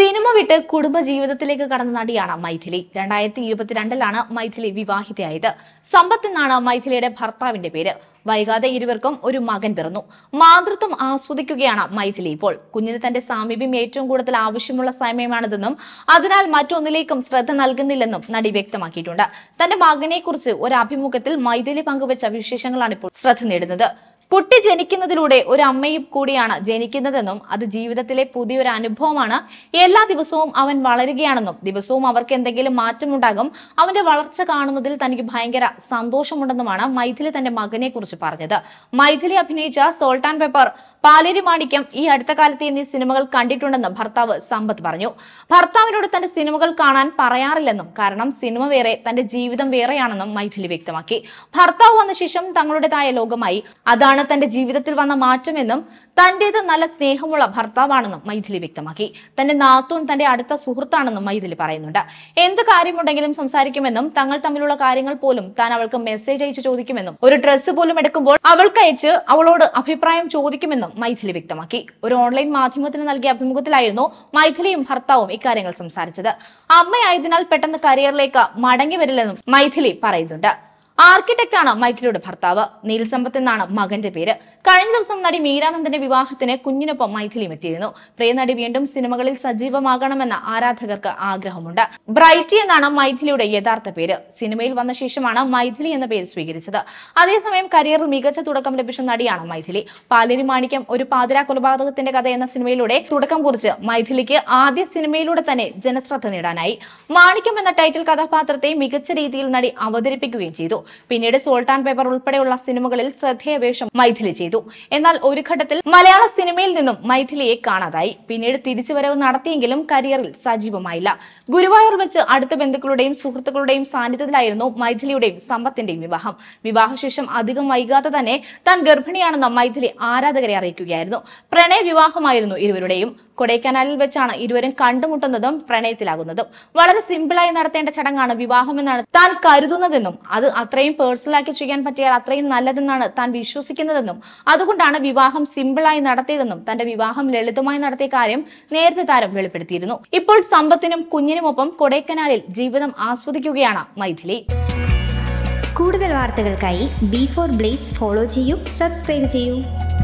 cinema വിട്ട് കുടുംബ ജീവിതത്തിലേക്ക് കടന്ന നടിയാണ് മൈഥിലി രണ്ടായിരത്തി ഇരുപത്തിരണ്ടിലാണ് മൈഥിലി വിവാഹിതയായത് സമ്പത്ത് എന്നാണ് മൈഥിലിയുടെ ഭർത്താവിന്റെ പേര് വൈകാതെ ഇരുവർക്കും ഒരു മകൻ പിറന്നു മാതൃത്വം ആസ്വദിക്കുകയാണ് മൈഥിലി ഇപ്പോൾ കുഞ്ഞിന് തന്റെ സാമീപ്യം ഏറ്റവും കൂടുതൽ ആവശ്യമുള്ള സമയമാണിതെന്നും അതിനാൽ മറ്റൊന്നിലേക്കും ശ്രദ്ധ നൽകുന്നില്ലെന്നും നടി വ്യക്തമാക്കിയിട്ടുണ്ട് തന്റെ മകനെക്കുറിച്ച് ഒരു അഭിമുഖത്തിൽ മൈഥിലി പങ്കുവച്ച വിശേഷങ്ങളാണ് ഇപ്പോൾ ശ്രദ്ധ നേടുന്നത് കുട്ടി ജനിക്കുന്നതിലൂടെ ഒരു അമ്മയും കൂടിയാണ് ജനിക്കുന്നതെന്നും അത് ജീവിതത്തിലെ പുതിയൊരു അനുഭവമാണ് എല്ലാ ദിവസവും അവൻ വളരുകയാണെന്നും ദിവസവും അവർക്ക് എന്തെങ്കിലും മാറ്റമുണ്ടാകും അവന്റെ വളർച്ച കാണുന്നതിൽ തനിക്ക് ഭയങ്കര സന്തോഷമുണ്ടെന്നുമാണ് മൈഥിലി തന്റെ മകനെ കുറിച്ച് പറഞ്ഞത് മൈഥിലി അഭിനയിച്ച സോൾട്ടാൻ പേപ്പർ പാലേരി മാണിക്യം ഈ അടുത്ത കാലത്ത് എന്നീ സിനിമകൾ കണ്ടിട്ടുണ്ടെന്നും ഭർത്താവ് സമ്പത്ത് പറഞ്ഞു ഭർത്താവിനോട് തന്റെ സിനിമകൾ കാണാൻ പറയാറില്ലെന്നും കാരണം സിനിമ വേറെ തന്റെ ജീവിതം വേറെയാണെന്നും മൈഥിലി വ്യക്തമാക്കി ഭർത്താവ് വന്ന ശേഷം തങ്ങളുടേതായ ലോകമായി അതാണ് ഇതാണ് തന്റെ ജീവിതത്തിൽ വന്ന മാറ്റമെന്നും തന്റേത് നല്ല സ്നേഹമുള്ള ഭർത്താവാണെന്നും മൈഥിലി വ്യക്തമാക്കി തന്റെ നാത്തൂൺ തന്റെ അടുത്ത സുഹൃത്താണെന്നും മൈഥിലി പറയുന്നുണ്ട് എന്ത് കാര്യമുണ്ടെങ്കിലും സംസാരിക്കുമെന്നും തങ്ങൾ തമ്മിലുള്ള കാര്യങ്ങൾ പോലും താൻ അവൾക്ക് മെസ്സേജ് അയച്ചു ചോദിക്കുമെന്നും ഒരു ഡ്രസ്സ് പോലും എടുക്കുമ്പോൾ അവൾക്കയച്ച് അവളോട് അഭിപ്രായം ചോദിക്കുമെന്നും മൈഥിലി വ്യക്തമാക്കി ഒരു ഓൺലൈൻ മാധ്യമത്തിന് നൽകിയ അഭിമുഖത്തിലായിരുന്നു മൈഥിലിയും ഭർത്താവും ഇക്കാര്യങ്ങൾ സംസാരിച്ചത് അമ്മയായതിനാൽ പെട്ടെന്ന് കരിയറിലേക്ക് മടങ്ങി വരില്ലെന്നും മൈഥിലി പറയുന്നുണ്ട് ആർക്കിടെക്റ്റാണ് മൈഥിലിയുടെ ഭർത്താവ് നീൽസമ്പത്ത് എന്നാണ് മകന്റെ പേര് കഴിഞ്ഞ ദിവസം നടി മീരാനന്ദന്റെ വിവാഹത്തിന് കുഞ്ഞിനൊപ്പം മൈഥിലിയും എത്തിയിരുന്നു പ്രിയനടി വീണ്ടും സിനിമകളിൽ സജീവമാകണമെന്ന ആരാധകർക്ക് ആഗ്രഹമുണ്ട് ബ്രൈറ്റി എന്നാണ് മൈഥിലിയുടെ യഥാർത്ഥ പേര് സിനിമയിൽ വന്ന ശേഷമാണ് മൈഥിലി എന്ന പേര് സ്വീകരിച്ചത് അതേസമയം കരിയറിൽ മികച്ച തുടക്കം ലഭിച്ച നടിയാണ് മൈഥിലി പാലേരി മാണിക്യം ഒരു പാതിരാ കൊലപാതകത്തിന്റെ കഥ എന്ന സിനിമയിലൂടെ തുടക്കം കുറിച്ച് മൈഥിലിക്ക് ആദ്യ സിനിമയിലൂടെ തന്നെ ജനശ്രദ്ധ നേടാനായി മാണിക്യം എന്ന ടൈറ്റിൽ കഥാപാത്രത്തെ മികച്ച രീതിയിൽ നടി അവതരിപ്പിക്കുകയും ചെയ്തു പിന്നീട് സോൾട്ടാൻ പേപ്പർ ഉൾപ്പെടെയുള്ള സിനിമകളിൽ ശ്രദ്ധേയവേഷം മൈഥിലി ചെയ്തു എന്നാൽ ഒരു ഘട്ടത്തിൽ മലയാള സിനിമയിൽ നിന്നും മൈഥിലിയെ കാണാതായി പിന്നീട് തിരിച്ചുവരവ് നടത്തിയെങ്കിലും കരിയറിൽ സജീവമായില്ല ഗുരുവായൂർ വെച്ച് അടുത്ത ബന്ധുക്കളുടെയും സുഹൃത്തുക്കളുടെയും സാന്നിധ്യത്തിലായിരുന്നു മൈഥിലിയുടെയും സമ്പത്തിന്റെയും വിവാഹം വിവാഹശേഷം അധികം വൈകാതെ തന്നെ താൻ ഗർഭിണിയാണെന്ന മൈഥിലി ആരാധകരെ അറിയിക്കുകയായിരുന്നു പ്രണയ വിവാഹമായിരുന്നു ഇരുവരുടെയും കൊടൈക്കനാലിൽ വെച്ചാണ് ഇരുവരും കണ്ടുമുട്ടുന്നതും പ്രണയത്തിലാകുന്നതും വളരെ സിമ്പിളായി നടത്തേണ്ട ചടങ്ങാണ് വിവാഹമെന്നാണ് താൻ കരുതുന്നതെന്നും അത് അത്രയും പേഴ്സണലാക്കി ചെയ്യാൻ പറ്റിയാൽ അത്രയും നല്ലതെന്നാണ് താൻ വിശ്വസിക്കുന്നതെന്നും അതുകൊണ്ടാണ് വിവാഹം സിമ്പിളായി നടത്തിയതെന്നും തന്റെ വിവാഹം ലളിതമായി നടത്തിയ കാര്യം നേരത്തെ താരം വെളിപ്പെടുത്തിയിരുന്നു ഇപ്പോൾ സമ്പത്തിനും കുഞ്ഞിനുമൊപ്പം കൊടൈക്കനാലിൽ ജീവിതം ആസ്വദിക്കുകയാണ് മൈഥിലി കൂടുതൽ വാർത്തകൾക്കായി ബി ഫോർ ബ്ലേസ് ഫോളോ ചെയ്യൂ സബ്സ്ക്രൈബ് ചെയ്യൂ